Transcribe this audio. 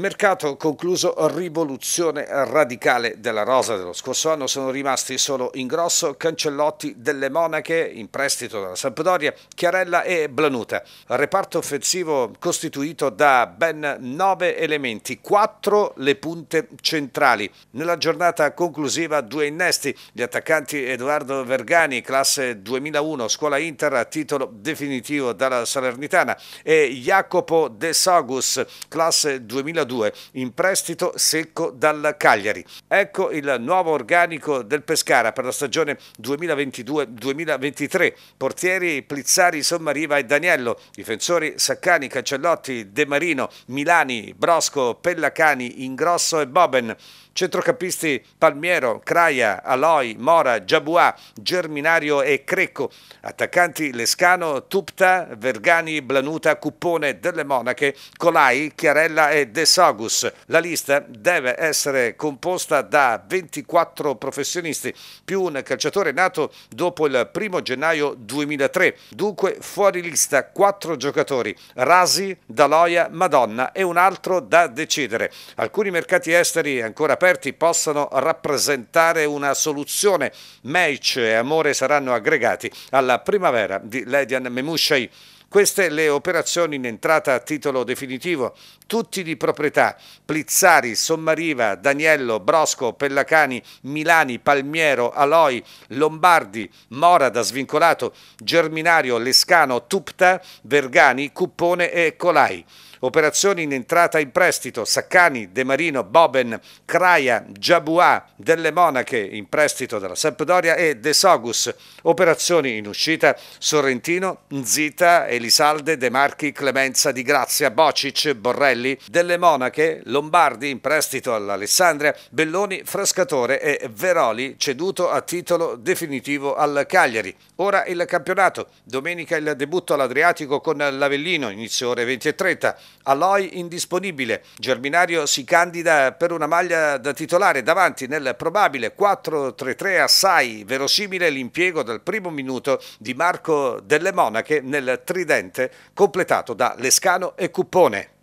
Mercato concluso, rivoluzione radicale della rosa dello scorso anno, sono rimasti solo in grosso Cancellotti delle Monache, in prestito dalla Sampdoria, Chiarella e Blanuta. Reparto offensivo costituito da ben nove elementi, quattro le punte centrali. Nella giornata conclusiva due innesti, gli attaccanti Edoardo Vergani, classe 2001, scuola Inter a titolo definitivo dalla Salernitana e Jacopo De Sogus, classe 2002 2022 in prestito secco dal Cagliari. Ecco il nuovo organico del Pescara per la stagione 2022-2023. Portieri Plizzari, Sommariva e Daniello, difensori Saccani, Cancellotti, De Marino, Milani, Brosco, Pellacani, Ingrosso e Boben. Centrocampisti Palmiero, Craia, Aloi, Mora, Giabuà, Germinario e Crecco. Attaccanti Lescano, Tupta, Vergani, Blanuta, Cuppone, Delle Monache, Colai, Chiarella e De Sagus. La lista deve essere composta da 24 professionisti più un calciatore nato dopo il 1 gennaio 2003. Dunque fuori lista 4 giocatori, Rasi, Daloia, Madonna e un altro da decidere. Alcuni mercati esteri ancora aperti possono rappresentare una soluzione. Meic e Amore saranno aggregati alla primavera di Ledian Memushei. Queste le operazioni in entrata a titolo definitivo, tutti di proprietà, Plizzari, Sommariva, Daniello, Brosco, Pellacani, Milani, Palmiero, Aloi, Lombardi, Mora da svincolato, Germinario, Lescano, Tupta, Vergani, Cuppone e Colai. Operazioni in entrata in prestito, Saccani, De Marino, Boben, Craia, Giabuà, Delle Monache in prestito dalla Sampdoria e De Sogus. Operazioni in uscita, Sorrentino, Zita e Elisalde, De Marchi, Clemenza Di Grazia, Bocic, Borrelli, Delle Monache, Lombardi in prestito all'Alessandria, Belloni, Frascatore e Veroli ceduto a titolo definitivo al Cagliari. Ora il campionato, domenica il debutto all'Adriatico con l'Avellino, inizio ore 20.30, Aloi indisponibile, Germinario si candida per una maglia da titolare davanti nel probabile 4-3-3 assai verosimile l'impiego dal primo minuto di Marco Delle Monache nel tridente Presidente, completato da Lescano e Cuppone.